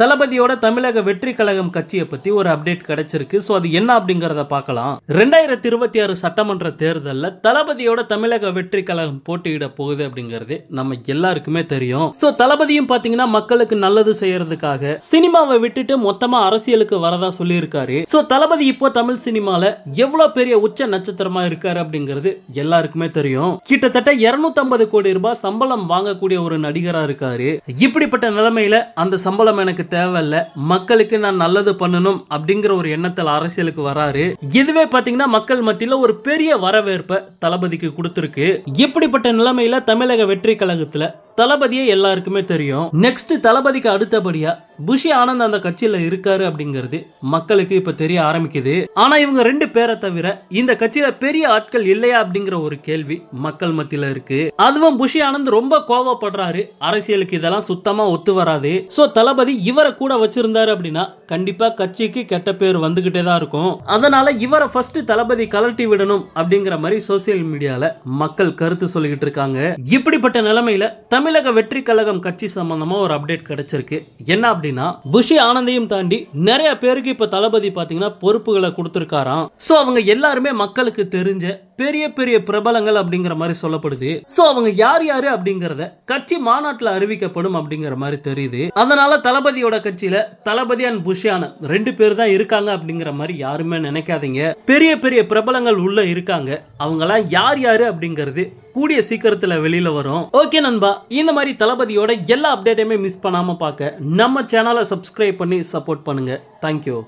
தளபதியோட தமிழக வெற்றி கழகம் கட்சியை பத்தி ஒரு அப்டேட் கிடைச்சிருக்கு அது என்ன அப்படிங்கறத பார்க்கலாம் ரெண்டாயிரத்தி இருபத்தி ஆறு சட்டமன்ற தேர்தலில் தளபதியோட தமிழக வெற்றி கழகம் போட்டியிட போகுது அப்படிங்கறது நம்ம எல்லாருக்குமே தெரியும் சோ தளபதியும் பாத்தீங்கன்னா மக்களுக்கு நல்லது செய்யறதுக்காக சினிமாவை விட்டுட்டு மொத்தமா அரசியலுக்கு வரதா சொல்லியிருக்காரு சோ தளபதி இப்போ தமிழ் சினிமால எவ்வளவு பெரிய உச்ச நட்சத்திரமா இருக்காரு அப்படிங்கிறது எல்லாருக்குமே தெரியும் கிட்டத்தட்ட இருநூத்தி கோடி ரூபாய் சம்பளம் வாங்கக்கூடிய ஒரு நடிகரா இருக்காரு இப்படிப்பட்ட நிலைமையில அந்த சம்பளம் எனக்கு எனக்கு தேவையில்ல மக்களுக்கு நான் நல்லது பண்ணணும் அப்படிங்கிற ஒரு எண்ணத்தில் அரசியலுக்கு வராரு இதுவே பாத்தீங்கன்னா மக்கள் மத்தியில ஒரு பெரிய வரவேற்பை தளபதிக்கு கொடுத்திருக்கு இப்படிப்பட்ட நிலைமையில தமிழக வெற்றி கழகத்துல தளபதியே எல்லாருக்குமே தெரியும் நெக்ஸ்ட் தளபதிக்கு அடுத்தபடியா புஷி ஆனந்த் அந்த கட்சியில இருக்காரு அப்படிங்கிறது மக்களுக்கு இப்ப தெரிய ஆரம்பிக்குது ஆனா இவங்க ரெண்டு பேரை தவிர இந்த கட்சியில பெரிய ஆட்கள் இல்லையா அப்படிங்கிற ஒரு கேள்வி மக்கள் மத்தியில இருக்கு அதுவும் புஷி ஆனந்த் ரொம்ப கோவப்படுறாரு அரசியலுக்கு இதெல்லாம் சுத்தமா ஒத்து வராது சோ தளபதி இவரை கூட வச்சிருந்தாரு அப்படின்னா கண்டிப்பா கட்சிக்கு கெட்ட பேர் வந்துகிட்டே தான் இருக்கும் அதனால இவரை ஃபர்ஸ்ட் தளபதி கலட்டி விடணும் அப்படிங்கிற மாதிரி சோசியல் மீடியால மக்கள் கருத்து சொல்லிக்கிட்டு இருக்காங்க இப்படிப்பட்ட நிலைமையில தமிழக வெற்றி கழகம் கட்சி சம்பந்தமா ஒரு அப்டேட் கிடைச்சிருக்கு என்ன அப்படின்னா புஷி ஆனந்தையும் தாண்டி நிறைய பேருக்கு இப்ப தளபதி பாத்தீங்கன்னா பொறுப்புகளை கொடுத்திருக்காராம் சோ அவங்க எல்லாருமே மக்களுக்கு தெரிஞ்ச பெரிய பெரிய பிரபலங்கள் அப்படிங்கிற மாதிரி சொல்லப்படுது சோ அவங்க யார் யாரு அப்படிங்கறத கட்சி மாநாட்டுல அறிவிக்கப்படும் அப்படிங்கிற மாதிரி தெரியுது அதனால தளபதியோட கட்சியில தளபதி அண்ட் புஷியான ரெண்டு பேர் தான் இருக்காங்க அப்படிங்கிற மாதிரி யாருமே நினைக்காதீங்க பெரிய பெரிய பிரபலங்கள் உள்ள இருக்காங்க அவங்கெல்லாம் யார் யாரு அப்படிங்கிறது கூடிய சீக்கிரத்துல வெளியில வரும் ஓகே நண்பா இந்த மாதிரி தளபதியோட எல்லா அப்டேட்டையுமே மிஸ் பண்ணாம பார்க்க நம்ம சேனலை சப்ஸ்கிரைப் பண்ணி சப்போர்ட் பண்ணுங்கள் தேங்க்யூ